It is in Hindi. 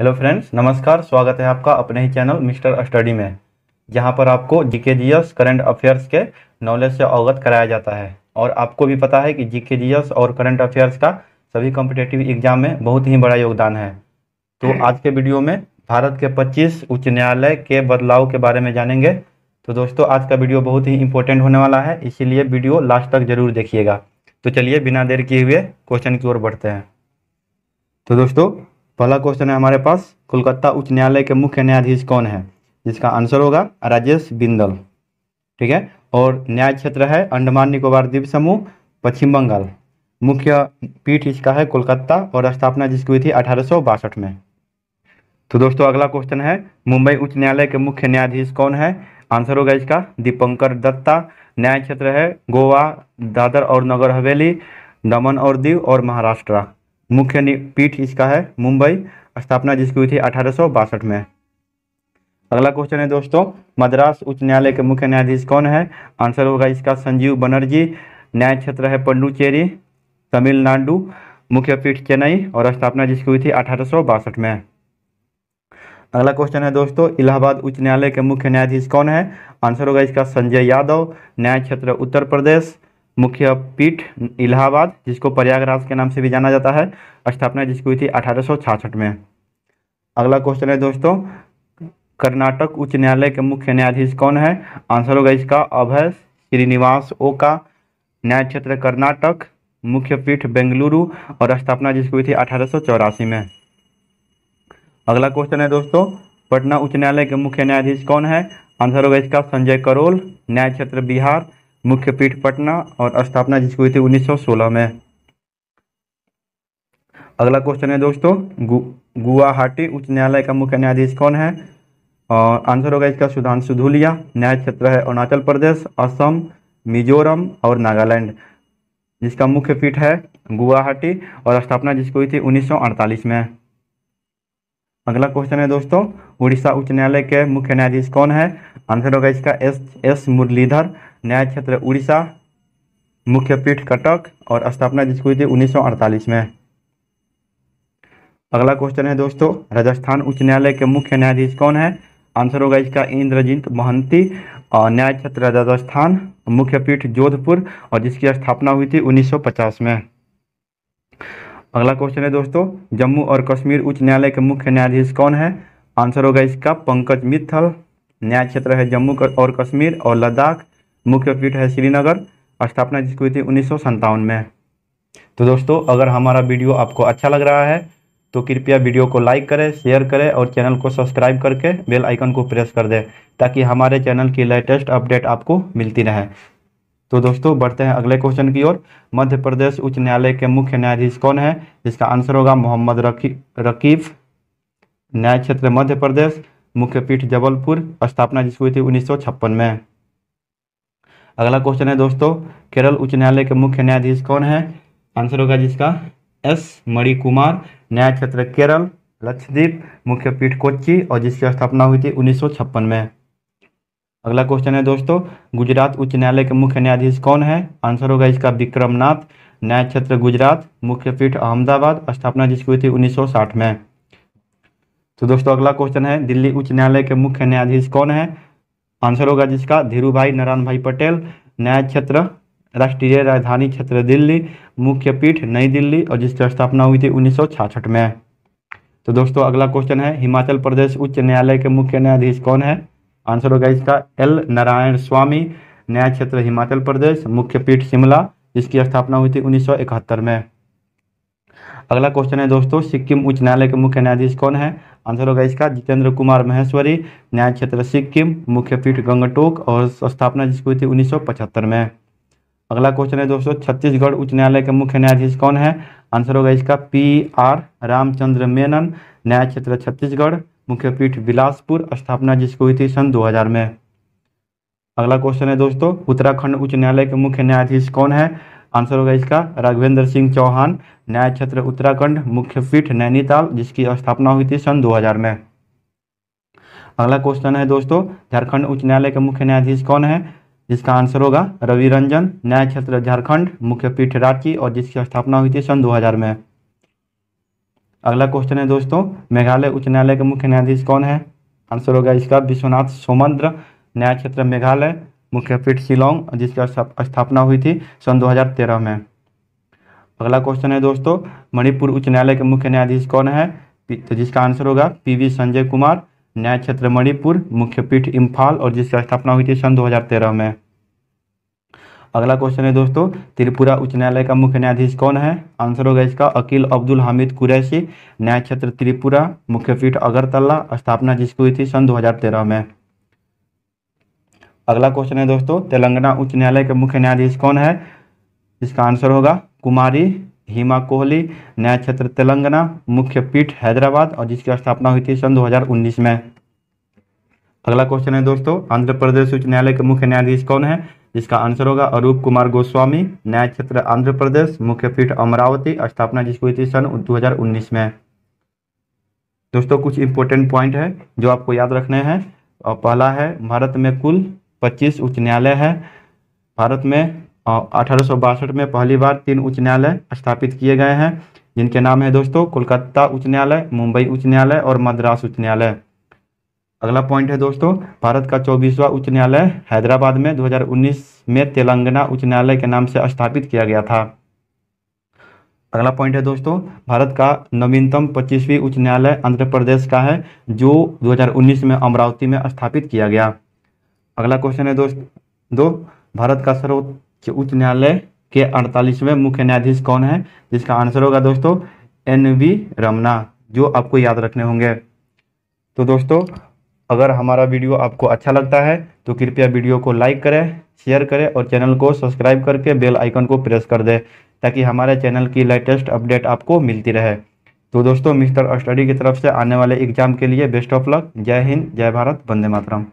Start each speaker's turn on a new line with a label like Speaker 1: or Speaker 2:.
Speaker 1: हेलो फ्रेंड्स नमस्कार स्वागत है आपका अपने ही चैनल मिस्टर स्टडी में जहां पर आपको जीके जीएस करंट अफेयर्स के नॉलेज से अवगत कराया जाता है और आपको भी पता है कि जीके जीएस और करंट अफेयर्स का सभी कॉम्पिटेटिव एग्जाम में बहुत ही बड़ा योगदान है तो हम्म। आज के वीडियो में भारत के पच्चीस उच्च न्यायालय के बदलाव के बारे में जानेंगे तो दोस्तों आज का वीडियो बहुत ही इंपॉर्टेंट होने वाला है इसीलिए वीडियो लास्ट तक जरूर देखिएगा तो चलिए बिना देर किए हुए क्वेश्चन की ओर बढ़ते हैं तो दोस्तों पहला क्वेश्चन है हमारे पास कोलकाता उच्च न्यायालय के मुख्य न्यायाधीश कौन है जिसका आंसर होगा राजेश बिंदल ठीक है और न्याय क्षेत्र है अंडमान निकोबार द्वीप समूह पश्चिम बंगाल मुख्य पीठ इसका है कोलकाता और स्थापना जिसकी हुई थी अठारह में तो दोस्तों अगला क्वेश्चन है मुंबई उच्च न्यायालय के मुख्य न्यायाधीश कौन है आंसर होगा इसका दीपंकर दत्ता न्याय क्षेत्र है गोवा दादर और नगर हवेली दमन और दीव और महाराष्ट्र मुख्य पीठ इसका है मुंबई स्थापना जिसकी हुई थी अठारह में अगला क्वेश्चन है दोस्तों मद्रास उच्च न्यायालय के मुख्य न्यायाधीश कौन है आंसर होगा इसका संजीव बनर्जी न्याय क्षेत्र है पंडुचेरी तमिलनाडु मुख्य पीठ चेन्नई और स्थापना जिसकी हुई थी अठारह में अगला क्वेश्चन है दोस्तों इलाहाबाद उच्च न्यायालय के मुख्य न्यायाधीश कौन है आंसर होगा इसका संजय यादव न्याय क्षेत्र उत्तर प्रदेश मुख्य पीठ इलाहाबाद जिसको प्रयागराज के नाम से भी जाना जाता है स्थापना जिसकी हुई थी अठारह में अगला क्वेश्चन है दोस्तों कर्नाटक उच्च न्यायालय के मुख्य न्यायाधीश कौन है आंसर होगा इसका अभय श्रीनिवास ओका न्याय क्षेत्र कर्नाटक मुख्य पीठ बेंगलुरु और स्थापना जिसकी हुई थी अठारह में अगला क्वेश्चन है दोस्तों पटना उच्च न्यायालय के मुख्य न्यायाधीश कौन है आंसर होगा इसका संजय करोल न्याय क्षेत्र बिहार मुख्य पीठ पटना और स्थापना जिसकी हुई थी 1916 में अगला क्वेश्चन है दोस्तों गु, गुवाहाटी उच्च न्यायालय का मुख्य न्यायाधीश कौन है और आंसर होगा इसका सुधांशु धुलिया न्याय क्षेत्र है अरुणाचल प्रदेश असम मिजोरम और नागालैंड जिसका मुख्य पीठ है गुवाहाटी और स्थापना जिसकी हुई थी उन्नीस में अगला क्वेश्चन है दोस्तों उड़ीसा उच्च न्यायालय के मुख्य न्यायाधीश कौन है आंसर होगा इसका एस एस मुरलीधर न्याय क्षेत्र उड़ीसा मुख्य पीठ कटक और स्थापना जिसको हुई थी उन्नीस में अगला क्वेश्चन है दोस्तों राजस्थान उच्च न्यायालय के मुख्य न्यायाधीश कौन है आंसर होगा इसका इंद्रजीत महंती और न्याय क्षेत्र राजस्थान मुख्य पीठ जोधपुर और जिसकी स्थापना हुई थी उन्नीस में अगला क्वेश्चन है दोस्तों जम्मू और कश्मीर उच्च न्यायालय के मुख्य न्यायाधीश कौन है आंसर होगा इसका पंकज मित्थल न्याय क्षेत्र है जम्मू और कश्मीर और लद्दाख मुख्य पीठ है श्रीनगर स्थापना जिसकी हुई थी उन्नीस में तो दोस्तों अगर हमारा वीडियो आपको अच्छा लग रहा है तो कृपया वीडियो को लाइक करें शेयर करें और चैनल को सब्सक्राइब करके बेल आइकन को प्रेस कर दें ताकि हमारे चैनल की लेटेस्ट अपडेट आपको मिलती रहे तो दोस्तों बढ़ते हैं अगले क्वेश्चन की ओर मध्य प्रदेश उच्च न्यायालय के मुख्य न्यायाधीश कौन है जिसका आंसर होगा मोहम्मद रकीफ न्याय क्षेत्र मध्य प्रदेश मुख्य पीठ जबलपुर स्थापना जिसकी हुई थी उन्नीस में अगला क्वेश्चन है दोस्तों केरल उच्च न्यायालय के मुख्य न्यायाधीश कौन है आंसर होगा जिसका एस मणि कुमार न्याय क्षेत्र केरल लक्षद्वीप मुख्य पीठ कोच्चि और जिसकी स्थापना हुई थी उन्नीस में अगला क्वेश्चन है दोस्तों गुजरात उच्च न्यायालय के मुख्य न्यायाधीश कौन है आंसर होगा इसका विक्रम नाथ न्याय क्षेत्र गुजरात मुख्य पीठ अहमदाबाद स्थापना जिसकी हुई थी 1960 में तो दोस्तों अगला क्वेश्चन है दिल्ली उच्च न्यायालय के मुख्य न्यायाधीश कौन है आंसर होगा जिसका धीरू भाई नारायण भाई पटेल न्याय क्षेत्र राष्ट्रीय राजधानी क्षेत्र दिल्ली मुख्य पीठ नई दिल्ली और जिसकी स्थापना हुई थी उन्नीस में तो दोस्तों अगला क्वेश्चन है हिमाचल प्रदेश उच्च न्यायालय के मुख्य न्यायाधीश कौन है आंसर होगा इसका एल नारायण स्वामी न्याय क्षेत्र हिमाचल प्रदेश मुख्य पीठ शिमला जिसकी स्थापना हुई थी उन्नीस में अगला क्वेश्चन है दोस्तों सिक्किम उच्च न्यायालय के मुख्य न्यायाधीश कौन है आंसर होगा इसका जितेंद्र कुमार महेश्वरी न्याय क्षेत्र सिक्किम मुख्य पीठ गंगटोक और स्थापना जिसकी हुई थी उन्नीस में अगला क्वेश्चन है दोस्तों छत्तीसगढ़ उच्च न्यायालय के मुख्य न्यायाधीश कौन है आंसर होगा इसका पी आर रामचंद्र मेनन न्याय क्षेत्र छत्तीसगढ़ मुख्यपीठ बिलासपुर स्थापना जिसकी हुई थी सन 2000 में अगला क्वेश्चन है दोस्तों उत्तराखंड उच्च न्यायालय के मुख्य न्यायाधीश कौन है आंसर होगा इसका राघवेंद्र सिंह चौहान न्याय क्षेत्र उत्तराखंड मुख्यपीठ नैनीताल जिसकी स्थापना हुई थी सन दो में अगला क्वेश्चन है दोस्तों झारखंड उच्च न्यायालय के मुख्य न्यायाधीश कौन है जिसका आंसर होगा रवि रंजन न्याय क्षेत्र झारखंड मुख्यपीठ रांची और जिसकी स्थापना हुई थी सन 2000 में अगला क्वेश्चन है दोस्तों मेघालय उच्च न्यायालय के मुख्य न्यायाधीश कौन है आंसर होगा इसका विश्वनाथ सोमंद्र न्याय क्षेत्र मेघालय मुख्य पीठ शिलोंग जिसकी स्थापना हुई थी सन 2013 में अगला क्वेश्चन है दोस्तों मणिपुर उच्च न्यायालय के मुख्य न्यायाधीश कौन है तो जिसका आंसर होगा पीवी संजय कुमार न्याय क्षेत्र मणिपुर मुख्य पीठ इम्फाल और जिसकी स्थापना हुई थी सन 2013 में अगला क्वेश्चन है दोस्तों त्रिपुरा उच्च न्यायालय का मुख्य न्यायाधीश कौन है आंसर होगा इसका अकील अब्दुल हामिद कुरैशी न्याय क्षेत्र त्रिपुरा मुख्यपीठ अगरतला स्थापना जिसकी हुई थी सन दो में अगला क्वेश्चन है दोस्तों तेलंगाना उच्च न्यायालय के मुख्य न्यायाधीश कौन है इसका आंसर होगा कुमारी हिमा कोहली न्याय क्षेत्र तेलंगाना मुख्य पीठ हैदराबाद और जिसकी स्थापना हुई थी सन 2019 में अगला क्वेश्चन है दोस्तों आंध्र प्रदेश उच्च न्यायालय के मुख्य न्यायाधीश कौन है जिसका आंसर होगा अरूप कुमार गोस्वामी न्याय क्षेत्र आंध्र प्रदेश मुख्य पीठ अमरावती स्थापना जिसकी हुई थी सन 2019 में दोस्तों कुछ इंपॉर्टेंट पॉइंट है जो आपको याद रखने हैं और पहला है भारत में कुल 25 उच्च न्यायालय है भारत में अठारह में पहली बार तीन उच्च न्यायालय स्थापित किए गए हैं जिनके नाम है दोस्तों कोलकाता उच्च न्यायालय मुंबई उच्च न्यायालय और मद्रास उच्च न्यायालय अगला पॉइंट है दोस्तों भारत का चौबीसवा उच्च न्यायालय हैदराबाद में 2019 में तेलंगाना उच्च न्यायालय के नाम से स्थापित किया गया था अगला पॉइंट है दोस्तों भारत का नवीनतम पच्चीसवीं उच्च न्यायालय आंध्र प्रदेश का है जो 2019 में अमरावती में स्थापित किया गया अगला क्वेश्चन है दोस्त दो भारत का सर्वोच्च उच्च न्यायालय के अड़तालीसवें मुख्य न्यायाधीश कौन है जिसका आंसर होगा दोस्तों एन वी रमना जो आपको याद रखने होंगे तो दोस्तों अगर हमारा वीडियो आपको अच्छा लगता है तो कृपया वीडियो को लाइक करें शेयर करें और चैनल को सब्सक्राइब करके बेल आइकन को प्रेस कर दें ताकि हमारे चैनल की लेटेस्ट अपडेट आपको मिलती रहे तो दोस्तों मिस्टर स्टडी की तरफ से आने वाले एग्जाम के लिए बेस्ट ऑफ लक जय हिंद जय भारत वंदे मातरम